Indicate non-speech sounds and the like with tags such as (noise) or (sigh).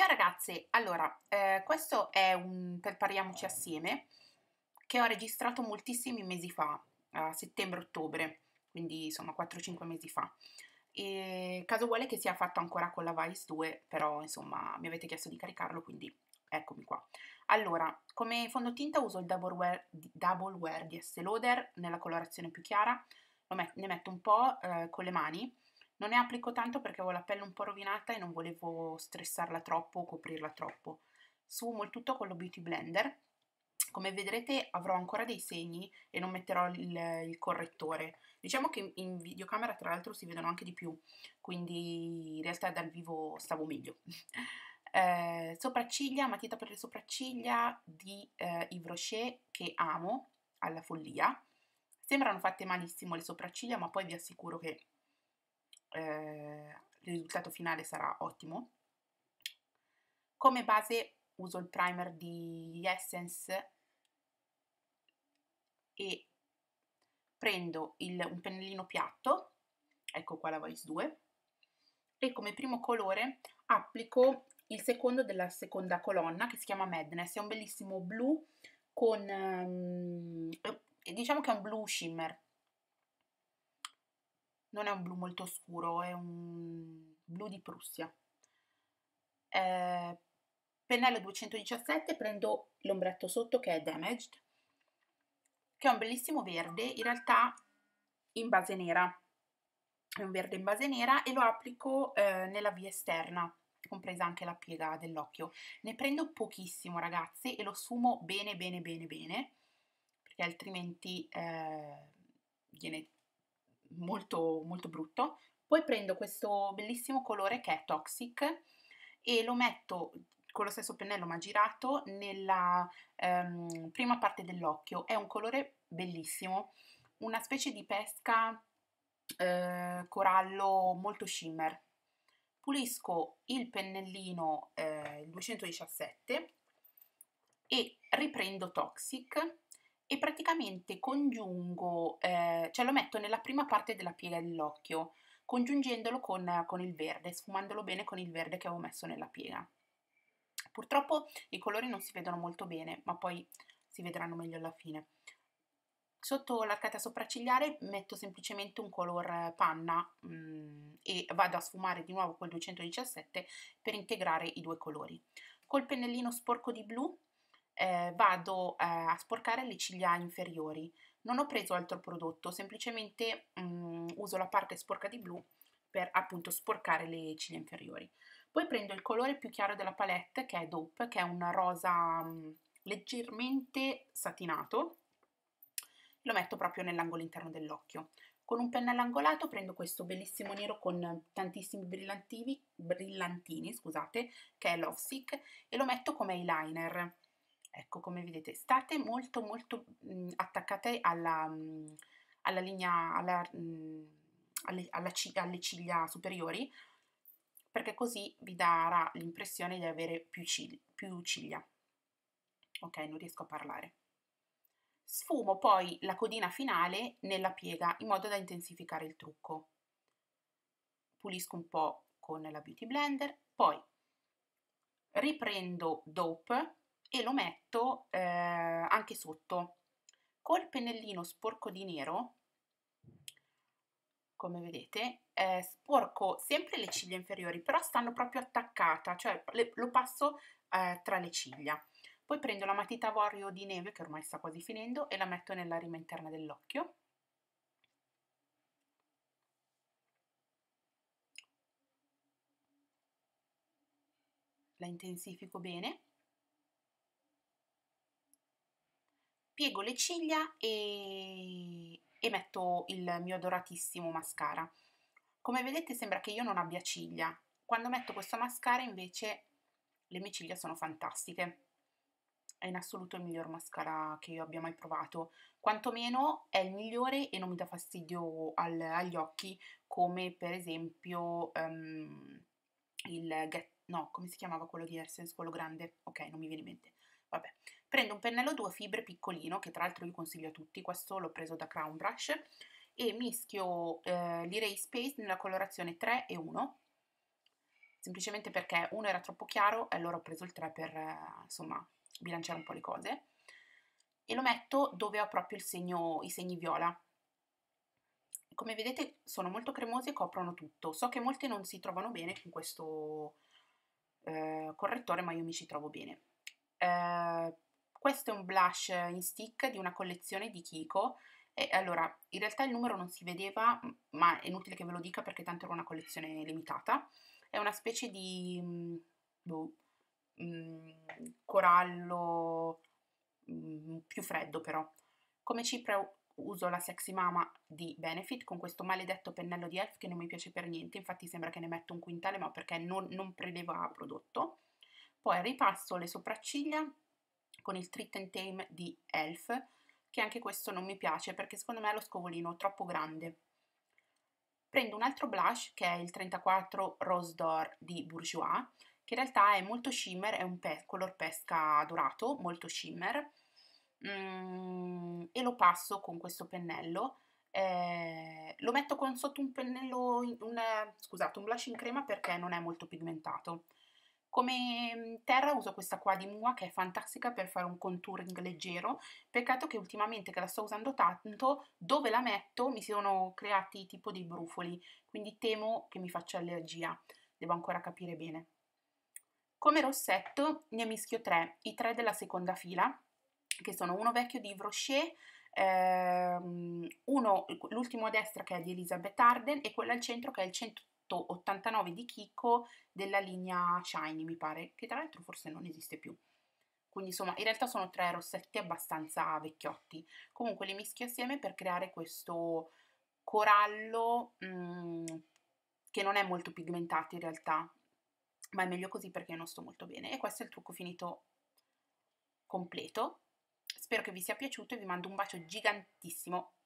Ciao ragazze, allora eh, questo è un prepariamoci assieme che ho registrato moltissimi mesi fa, a settembre-ottobre, quindi insomma 4-5 mesi fa. E caso vuole che sia fatto ancora con la Vice 2, però insomma mi avete chiesto di caricarlo, quindi eccomi qua. Allora, come fondotinta uso il Double Wear, Double Wear di Estée Lauder nella colorazione più chiara, met ne metto un po' eh, con le mani non ne applico tanto perché avevo la pelle un po' rovinata e non volevo stressarla troppo o coprirla troppo. Sfumo il tutto con lo Beauty Blender. Come vedrete avrò ancora dei segni e non metterò il, il correttore. Diciamo che in videocamera tra l'altro si vedono anche di più, quindi in realtà dal vivo stavo meglio. (laughs) Eh, sopracciglia, matita per le sopracciglia di eh, Yves Rocher che amo alla follia. Sembrano fatte malissimo le sopracciglia, ma poi vi assicuro che eh, il risultato finale sarà ottimo. Come base uso il primer di Essence e prendo il, un pennellino piatto, ecco qua la Voice 2, e come primo colore applico il secondo della seconda colonna che si chiama Madness, è un bellissimo blu con, um, diciamo che è un blu shimmer, non è un blu molto scuro, è un blu di Prussia. Eh, pennello 217, prendo l'ombretto sotto che è Damaged, che è un bellissimo verde, in realtà in base nera. È un verde in base nera e lo applico eh, nella via esterna, compresa anche la piega dell'occhio. Ne prendo pochissimo ragazzi e lo sfumo bene bene bene bene, perché altrimenti eh, viene molto, molto brutto. Poi prendo questo bellissimo colore che è Toxic e lo metto con lo stesso pennello ma girato nella ehm, prima parte dell'occhio. È un colore bellissimo, una specie di pesca eh, corallo molto shimmer. Pulisco il pennellino eh, 217 e riprendo Toxic e praticamente congiungo, eh, cioè lo metto nella prima parte della piega dell'occhio, congiungendolo con, con il verde, sfumandolo bene con il verde che avevo messo nella piega. Purtroppo i colori non si vedono molto bene, ma poi si vedranno meglio alla fine. Sotto l'arcata sopraccigliare metto semplicemente un color panna mh, mm, e vado a sfumare di nuovo col 217 per integrare i due colori. Col pennellino sporco di blu eh, vado eh, a sporcare le ciglia inferiori. Non ho preso altro prodotto, semplicemente mh, mm, uso la parte sporca di blu per appunto sporcare le ciglia inferiori. Poi prendo il colore più chiaro della palette che è Dope, che è un rosa mh, mm, leggermente satinato, lo metto proprio nell'angolo interno dell'occhio. Con un pennello angolato prendo questo bellissimo nero con tantissimi brillantini, scusate, che è Lovesick, e lo metto come eyeliner. Ecco, come vedete, state molto molto mh, mhmm, attaccate alla, mh, mhmm, alla linea, alla, mh, mhmm, alle, alla ciglia, alle ciglia superiori, perché così vi darà l'impressione di avere più ciglia, più ciglia. Ok, non riesco a parlare. Sfumo poi la codina finale nella piega in modo da intensificare il trucco. Pulisco un po' con la Beauty Blender, poi riprendo Dope e lo metto eh, anche sotto. Col pennellino sporco di nero, come vedete, eh, sporco sempre le ciglia inferiori, però stanno proprio attaccate, cioè le, lo passo eh, tra le ciglia. Poi prendo la matita avorio di neve, che ormai sta quasi finendo, e la metto nella rima interna dell'occhio. La intensifico bene piego le ciglia e, e metto il mio doratissimo mascara. Come vedete sembra che io non abbia ciglia, quando metto questo mascara invece le mie ciglia sono fantastiche. È in assoluto il miglior mascara che io abbia mai provato, quantomeno è il migliore e non mi dà fastidio al, agli occhi come per esempio um, il Get, no, come si chiamava quello di Essence, quello grande? Ok, non mi viene in mente. Vabbè. Prendo un pennello 2 fibre piccolino, che tra l'altro vi consiglio a tutti, questo l'ho preso da Crown Brush, e mischio eh, l'Iray Space nella colorazione 3 e 1, semplicemente perché uno era troppo chiaro e allora ho preso il 3 per, eh, insomma, bilanciare un po' le cose. E lo metto dove ho proprio segno, i segni viola, come vedete sono molto cremosi e coprono tutto. So che molti non si trovano bene con questo eh, correttore, ma io mi ci trovo bene. Eh, questo è un blush in stick di una collezione di Kiko. E allora, in realtà il numero non si vedeva, ma è inutile che ve lo dica perché tanto era una collezione limitata. È una specie di mm, boh, mh, mm, corallo mh, mm, più freddo però. Come cipria uso la Sexy Mama di Benefit con questo maledetto pennello di Elf che non mi piace per niente, infatti sembra che ne metto un quintale, ma perché non, non preleva prodotto. Poi ripasso le sopracciglia con il Treat and Tame di Elf, che anche questo non mi piace perché secondo me è lo scovolino troppo grande. Prendo un altro blush che è il 34 Rose d'Or di Bourgeois, che in realtà è molto shimmer, è un pe color pesca dorato, molto shimmer, mm, e lo passo con questo pennello. Eh, lo metto con sotto un pennello, in, un, scusate, un blush in crema perché non è molto pigmentato. Come mm, terra uso questa qua di Mua che è fantastica per fare un contouring leggero, peccato che ultimamente che la sto usando tanto, dove la metto mi sono creati tipo dei brufoli, quindi temo che mi faccia allergia, devo ancora capire bene. Come rossetto ne mischio tre, i tre della seconda fila, che sono uno vecchio di Yves Rocher, ehm, l'ultimo a destra che è di Elizabeth Arden e quello al centro che è il 100, 89 di Kiko della linea Shiny, mi pare, che tra l'altro forse non esiste più. Quindi insomma, in realtà sono tre rossetti abbastanza vecchiotti. Comunque li mischio assieme per creare questo corallo mh, mm, che non è molto pigmentato in realtà, ma è meglio così perché non sto molto bene. E questo è il trucco finito completo. Spero che vi sia piaciuto e vi mando un bacio gigantissimo